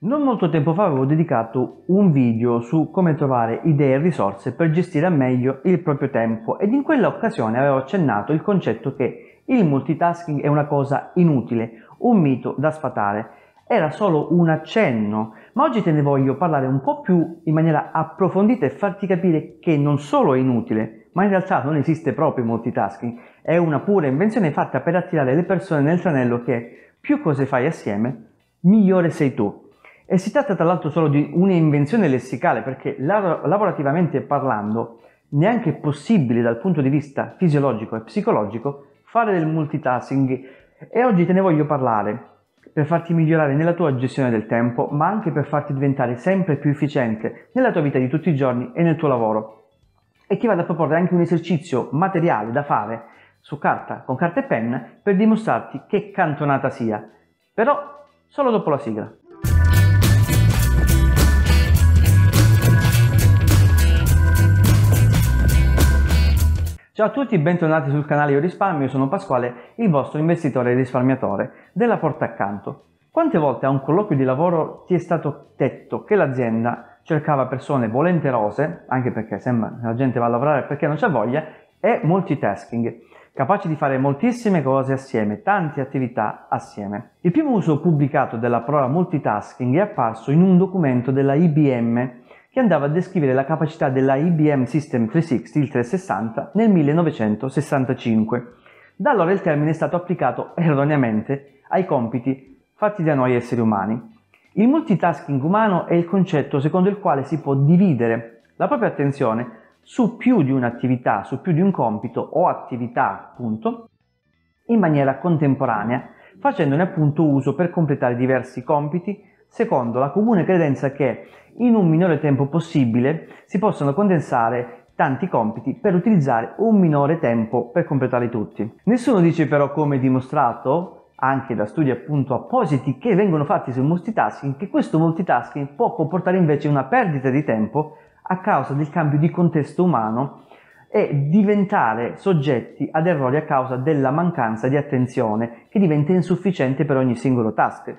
Non molto tempo fa avevo dedicato un video su come trovare idee e risorse per gestire al meglio il proprio tempo ed in quella occasione avevo accennato il concetto che il multitasking è una cosa inutile, un mito da sfatare. Era solo un accenno, ma oggi te ne voglio parlare un po' più in maniera approfondita e farti capire che non solo è inutile, ma in realtà non esiste proprio il multitasking, è una pura invenzione fatta per attirare le persone nel tranello che più cose fai assieme, migliore sei tu. E si tratta tra l'altro solo di un'invenzione lessicale perché lavorativamente parlando neanche è possibile dal punto di vista fisiologico e psicologico fare del multitasking e oggi te ne voglio parlare per farti migliorare nella tua gestione del tempo ma anche per farti diventare sempre più efficiente nella tua vita di tutti i giorni e nel tuo lavoro e ti vado a proporre anche un esercizio materiale da fare su carta, con carta e penna, per dimostrarti che cantonata sia, però solo dopo la sigla. Ciao a tutti, bentornati sul canale Io Risparmio, io sono Pasquale, il vostro investitore e risparmiatore della porta accanto. Quante volte a un colloquio di lavoro ti è stato detto che l'azienda cercava persone volenterose, anche perché sembra che la gente va a lavorare perché non c'è voglia, e multitasking, capaci di fare moltissime cose assieme, tante attività assieme. Il primo uso pubblicato della parola multitasking è apparso in un documento della IBM che andava a descrivere la capacità della IBM System 360, il 360, nel 1965. Da allora il termine è stato applicato erroneamente ai compiti fatti da noi esseri umani. Il multitasking umano è il concetto secondo il quale si può dividere la propria attenzione su più di un'attività, su più di un compito o attività, appunto, in maniera contemporanea, facendone appunto uso per completare diversi compiti, secondo la comune credenza che in un minore tempo possibile si possano condensare tanti compiti per utilizzare un minore tempo per completarli tutti. Nessuno dice però come dimostrato anche da studi appunto appositi che vengono fatti sul multitasking, che questo multitasking può comportare invece una perdita di tempo a causa del cambio di contesto umano e diventare soggetti ad errori a causa della mancanza di attenzione che diventa insufficiente per ogni singolo task.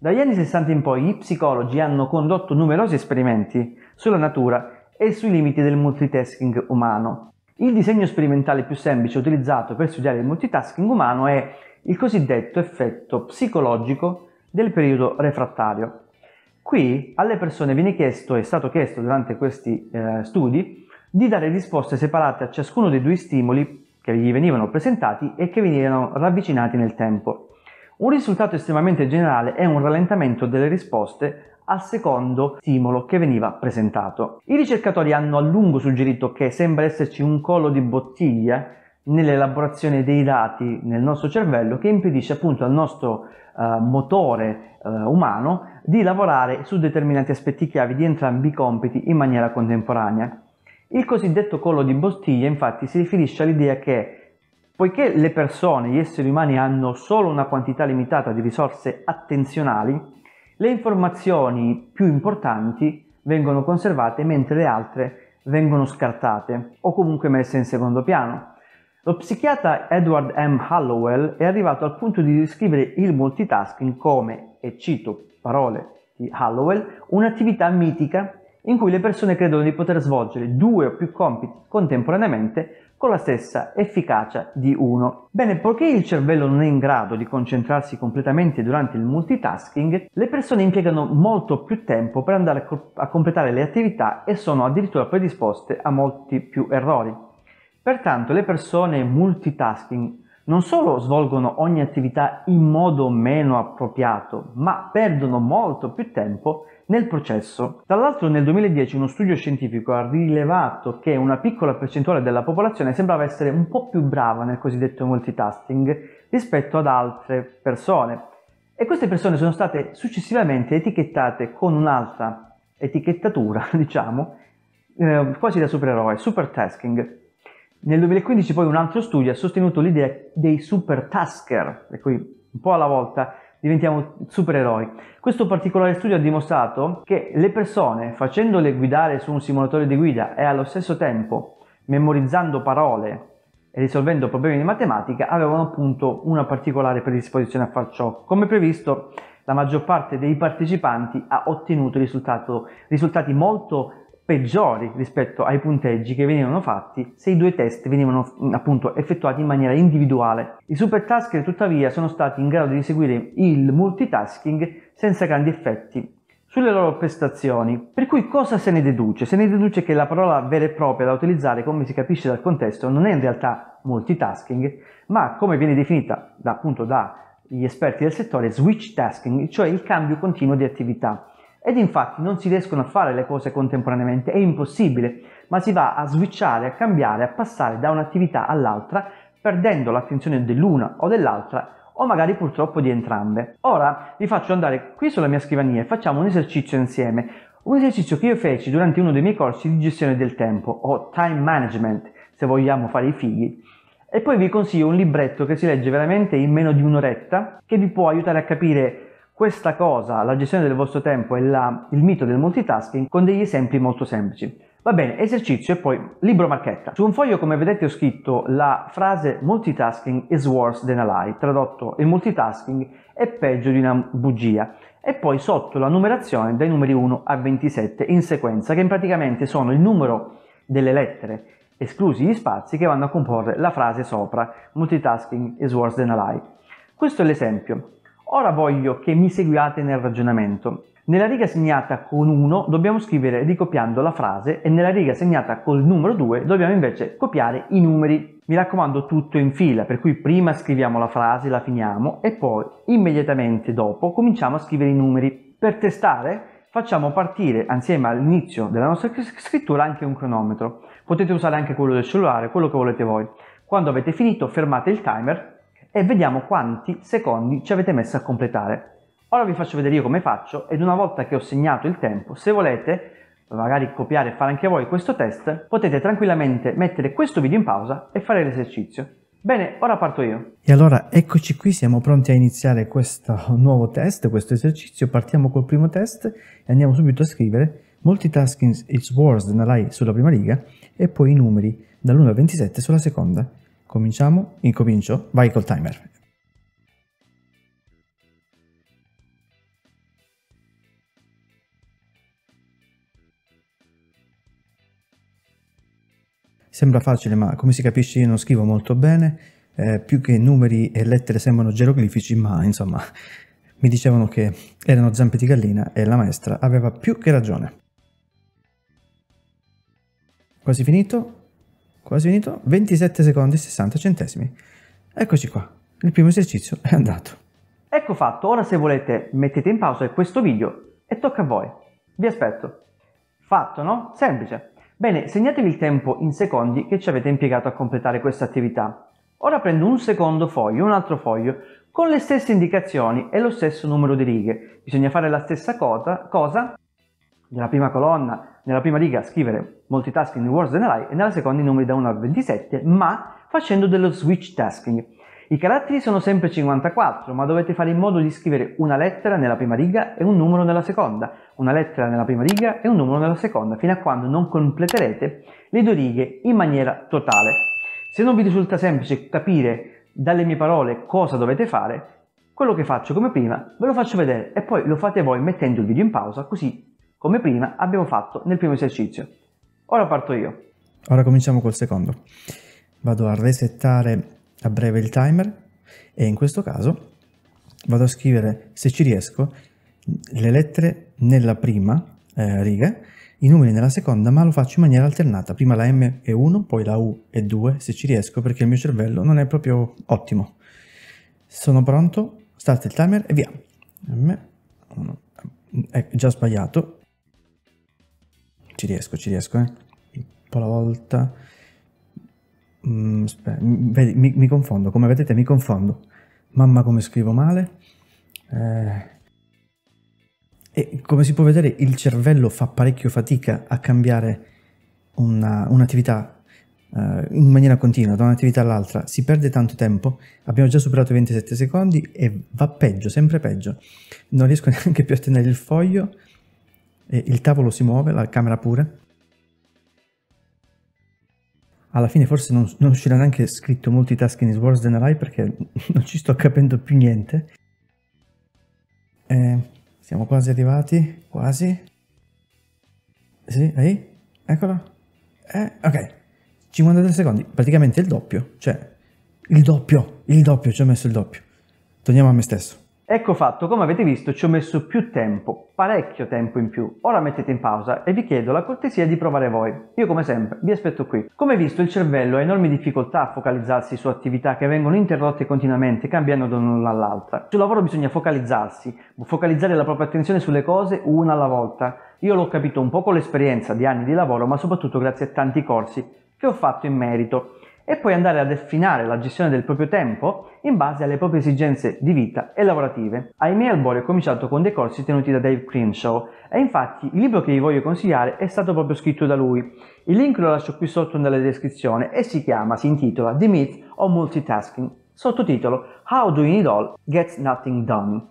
Dagli anni 60 in poi gli psicologi hanno condotto numerosi esperimenti sulla natura e sui limiti del multitasking umano. Il disegno sperimentale più semplice utilizzato per studiare il multitasking umano è il cosiddetto effetto psicologico del periodo refrattario. Qui alle persone viene chiesto, è stato chiesto durante questi eh, studi, di dare risposte separate a ciascuno dei due stimoli che gli venivano presentati e che venivano ravvicinati nel tempo. Un risultato estremamente generale è un rallentamento delle risposte al secondo stimolo che veniva presentato. I ricercatori hanno a lungo suggerito che sembra esserci un collo di bottiglia nell'elaborazione dei dati nel nostro cervello che impedisce appunto al nostro eh, motore eh, umano di lavorare su determinati aspetti chiavi di entrambi i compiti in maniera contemporanea. Il cosiddetto collo di bottiglia infatti si riferisce all'idea che poiché le persone, gli esseri umani hanno solo una quantità limitata di risorse attenzionali, le informazioni più importanti vengono conservate mentre le altre vengono scartate o comunque messe in secondo piano. Lo psichiatra Edward M. Hallowell è arrivato al punto di descrivere il multitasking come, e cito parole di Hallowell, un'attività mitica in cui le persone credono di poter svolgere due o più compiti contemporaneamente con la stessa efficacia di uno. Bene, poiché il cervello non è in grado di concentrarsi completamente durante il multitasking, le persone impiegano molto più tempo per andare a completare le attività e sono addirittura predisposte a molti più errori. Pertanto le persone multitasking non solo svolgono ogni attività in modo meno appropriato, ma perdono molto più tempo nel processo. Dall'altro nel 2010 uno studio scientifico ha rilevato che una piccola percentuale della popolazione sembrava essere un po' più brava nel cosiddetto multitasking rispetto ad altre persone e queste persone sono state successivamente etichettate con un'altra etichettatura, diciamo, eh, quasi da supereroe, supertasking, nel 2015 poi un altro studio ha sostenuto l'idea dei super tasker, per cui un po' alla volta diventiamo supereroi. Questo particolare studio ha dimostrato che le persone facendole guidare su un simulatore di guida e allo stesso tempo memorizzando parole e risolvendo problemi di matematica avevano appunto una particolare predisposizione a far ciò. Come previsto, la maggior parte dei partecipanti ha ottenuto risultati molto peggiori rispetto ai punteggi che venivano fatti se i due test venivano mm, appunto effettuati in maniera individuale. I supertasker tuttavia sono stati in grado di seguire il multitasking senza grandi effetti sulle loro prestazioni. Per cui cosa se ne deduce? Se ne deduce che la parola vera e propria da utilizzare, come si capisce dal contesto, non è in realtà multitasking, ma come viene definita da, appunto dagli esperti del settore, switch tasking, cioè il cambio continuo di attività. Ed infatti non si riescono a fare le cose contemporaneamente, è impossibile, ma si va a switchare, a cambiare, a passare da un'attività all'altra, perdendo l'attenzione dell'una o dell'altra o magari purtroppo di entrambe. Ora vi faccio andare qui sulla mia scrivania e facciamo un esercizio insieme, un esercizio che io feci durante uno dei miei corsi di gestione del tempo o time management, se vogliamo fare i figli. E poi vi consiglio un libretto che si legge veramente in meno di un'oretta, che vi può aiutare a capire questa cosa, la gestione del vostro tempo e la, il mito del multitasking con degli esempi molto semplici. Va bene, esercizio e poi libro marchetta. Su un foglio, come vedete, ho scritto la frase multitasking is worse than a lie, tradotto il multitasking è peggio di una bugia, e poi sotto la numerazione dai numeri 1 a 27 in sequenza, che praticamente sono il numero delle lettere, esclusi gli spazi, che vanno a comporre la frase sopra, multitasking is worse than a lie. Questo è l'esempio. Ora voglio che mi seguiate nel ragionamento. Nella riga segnata con 1 dobbiamo scrivere ricopiando la frase e nella riga segnata col numero 2 dobbiamo invece copiare i numeri. Mi raccomando tutto in fila, per cui prima scriviamo la frase, la finiamo e poi immediatamente dopo cominciamo a scrivere i numeri. Per testare facciamo partire insieme all'inizio della nostra scrittura anche un cronometro. Potete usare anche quello del cellulare, quello che volete voi. Quando avete finito fermate il timer e vediamo quanti secondi ci avete messo a completare. Ora vi faccio vedere io come faccio ed una volta che ho segnato il tempo, se volete magari copiare e fare anche voi questo test, potete tranquillamente mettere questo video in pausa e fare l'esercizio. Bene, ora parto io. E allora eccoci qui, siamo pronti a iniziare questo nuovo test, questo esercizio. Partiamo col primo test e andiamo subito a scrivere multitasking is worse than a lie sulla prima riga e poi i numeri dall'1 al 27 sulla seconda. Cominciamo? Incomincio? Vai col timer. Sembra facile, ma come si capisce io non scrivo molto bene, eh, più che numeri e lettere sembrano geroglifici, ma insomma mi dicevano che erano zampe di gallina e la maestra aveva più che ragione. Quasi finito, quasi unito, 27 secondi e 60 centesimi. Eccoci qua, il primo esercizio è andato. Ecco fatto, ora se volete mettete in pausa questo video e tocca a voi. Vi aspetto. Fatto, no? Semplice. Bene, segnatevi il tempo in secondi che ci avete impiegato a completare questa attività. Ora prendo un secondo foglio, un altro foglio, con le stesse indicazioni e lo stesso numero di righe. Bisogna fare la stessa cosa, cosa della prima colonna, nella prima riga scrivere multitasking in Words and Ally e nella seconda i numeri da 1 a 27, ma facendo dello switch tasking. I caratteri sono sempre 54, ma dovete fare in modo di scrivere una lettera nella prima riga e un numero nella seconda, una lettera nella prima riga e un numero nella seconda, fino a quando non completerete le due righe in maniera totale. Se non vi risulta semplice capire dalle mie parole cosa dovete fare, quello che faccio come prima ve lo faccio vedere e poi lo fate voi mettendo il video in pausa, così come prima abbiamo fatto nel primo esercizio. Ora parto io. Ora cominciamo col secondo. Vado a resettare a breve il timer e in questo caso vado a scrivere, se ci riesco, le lettere nella prima eh, riga, i numeri nella seconda, ma lo faccio in maniera alternata. Prima la M è 1, poi la U è 2, se ci riesco, perché il mio cervello non è proprio ottimo. Sono pronto, start il timer e via. M, 1, è già sbagliato, ci riesco, ci riesco, eh. Un po' alla volta. Mm, aspetta, mi, mm, mi, mi, confondo, come vedete mi confondo. Mamma come scrivo male. Eh, e come si può vedere il cervello fa parecchio fatica a cambiare un'attività uh, in maniera continua, da un'attività all'altra. Si perde tanto tempo, abbiamo già superato i 27 secondi e va peggio, sempre peggio. Non riesco neanche più a tenere il foglio e il tavolo si muove, la camera pure. Alla fine forse non, non uscirà neanche scritto multitasking is worse than a lie perché non ci sto capendo più niente. Eh, siamo quasi arrivati, quasi. Sì, ehi, eccola. Eh, ok, 53 secondi, praticamente il doppio, cioè il doppio, il doppio, ci ho messo il doppio. Torniamo a me stesso. Ecco fatto, come avete visto ci ho messo più tempo, parecchio tempo in più. Ora mettete in pausa e vi chiedo la cortesia di provare voi. Io come sempre vi aspetto qui. Come visto il cervello ha enormi difficoltà a focalizzarsi su attività che vengono interrotte continuamente, cambiando da una all'altra. Sul lavoro bisogna focalizzarsi, focalizzare la propria attenzione sulle cose una alla volta. Io l'ho capito un po' con l'esperienza di anni di lavoro, ma soprattutto grazie a tanti corsi che ho fatto in merito e poi andare a affinare la gestione del proprio tempo in base alle proprie esigenze di vita e lavorative. Ai miei albori ho cominciato con dei corsi tenuti da Dave Crenshaw e infatti il libro che vi voglio consigliare è stato proprio scritto da lui. Il link lo lascio qui sotto nella descrizione e si chiama, si intitola The Myth of Multitasking, sottotitolo How Doing It All Gets Nothing Done.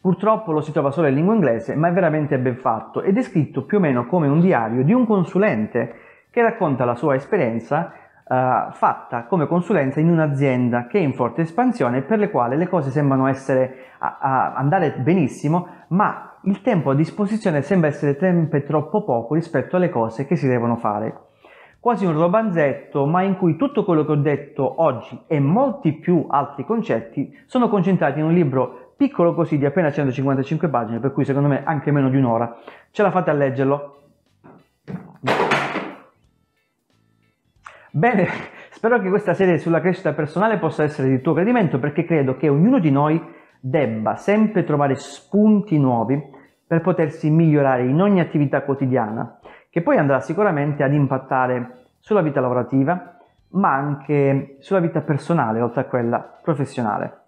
Purtroppo lo si trova solo in lingua inglese, ma è veramente ben fatto ed è scritto più o meno come un diario di un consulente che racconta la sua esperienza uh, fatta come consulenza in un'azienda che è in forte espansione per le quali le cose sembrano essere a, a andare benissimo, ma il tempo a disposizione sembra essere sempre troppo poco rispetto alle cose che si devono fare quasi un romanzetto, ma in cui tutto quello che ho detto oggi e molti più altri concetti sono concentrati in un libro piccolo così di appena 155 pagine, per cui secondo me anche meno di un'ora. Ce la fate a leggerlo? Bene, spero che questa serie sulla crescita personale possa essere di tuo gradimento perché credo che ognuno di noi debba sempre trovare spunti nuovi per potersi migliorare in ogni attività quotidiana, che poi andrà sicuramente ad impattare sulla vita lavorativa, ma anche sulla vita personale, oltre a quella professionale.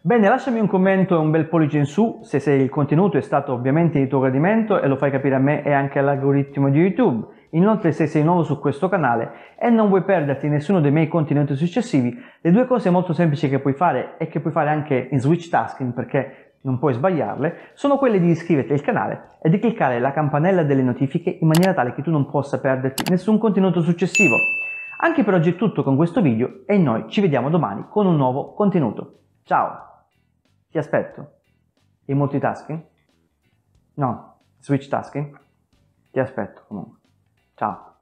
Bene, lasciami un commento e un bel pollice in su se, se il contenuto è stato ovviamente di tuo gradimento e lo fai capire a me e anche all'algoritmo di YouTube. Inoltre se sei nuovo su questo canale e non vuoi perderti nessuno dei miei contenuti successivi, le due cose molto semplici che puoi fare e che puoi fare anche in switch tasking perché non puoi sbagliarle, sono quelle di iscriverti al canale e di cliccare la campanella delle notifiche in maniera tale che tu non possa perderti nessun contenuto successivo. Anche per oggi è tutto con questo video e noi ci vediamo domani con un nuovo contenuto. Ciao! Ti aspetto. Il multitasking? No, switch tasking? Ti aspetto comunque. Chao.